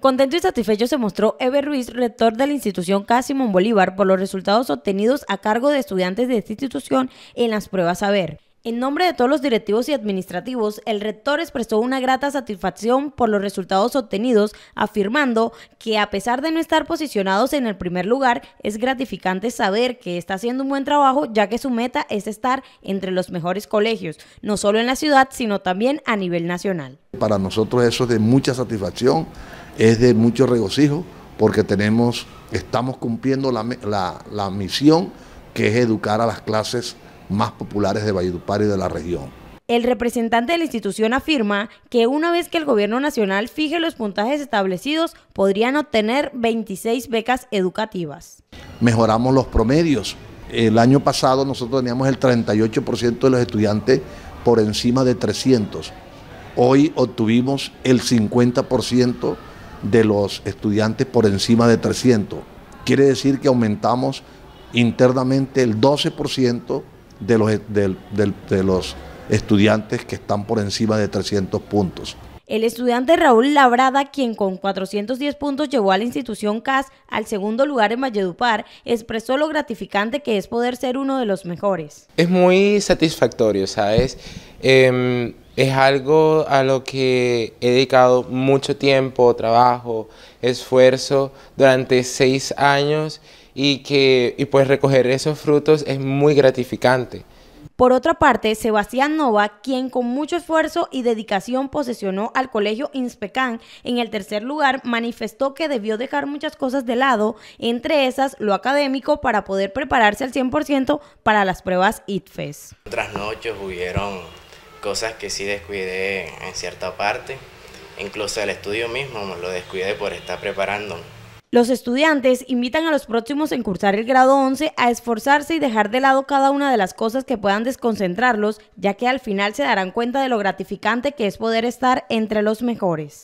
Contento y satisfecho se mostró Eber Ruiz, rector de la institución Casimón Bolívar, por los resultados obtenidos a cargo de estudiantes de esta institución en las pruebas Saber. En nombre de todos los directivos y administrativos, el rector expresó una grata satisfacción por los resultados obtenidos, afirmando que a pesar de no estar posicionados en el primer lugar, es gratificante saber que está haciendo un buen trabajo, ya que su meta es estar entre los mejores colegios, no solo en la ciudad, sino también a nivel nacional. Para nosotros eso es de mucha satisfacción es de mucho regocijo porque tenemos, estamos cumpliendo la, la misión que es educar a las clases más populares de Valledupar y de la región. El representante de la institución afirma que una vez que el gobierno nacional fije los puntajes establecidos, podrían obtener 26 becas educativas. Mejoramos los promedios. El año pasado nosotros teníamos el 38% de los estudiantes por encima de 300. Hoy obtuvimos el 50% de los estudiantes por encima de 300. Quiere decir que aumentamos internamente el 12% de los, e-, de, los estudiantes que están por encima de 300 puntos. El estudiante Raúl Labrada, quien con 410 puntos llevó a la institución CAS al segundo lugar en Valledupar, expresó lo gratificante que es poder ser uno de los mejores. Es muy satisfactorio, ¿sabes? Em, es algo a lo que he dedicado mucho tiempo, trabajo, esfuerzo durante seis años y que y pues recoger esos frutos es muy gratificante. Por otra parte, Sebastián Nova, quien con mucho esfuerzo y dedicación posesionó al colegio Inspecán en el tercer lugar, manifestó que debió dejar muchas cosas de lado, entre esas lo académico, para poder prepararse al 100% para las pruebas ITFES. Otras noches hubieron cosas que sí descuidé en cierta parte, incluso el estudio mismo lo descuidé por estar preparando. Los estudiantes invitan a los próximos en cursar el grado 11 a esforzarse y dejar de lado cada una de las cosas que puedan desconcentrarlos, ya que al final se darán cuenta de lo gratificante que es poder estar entre los mejores.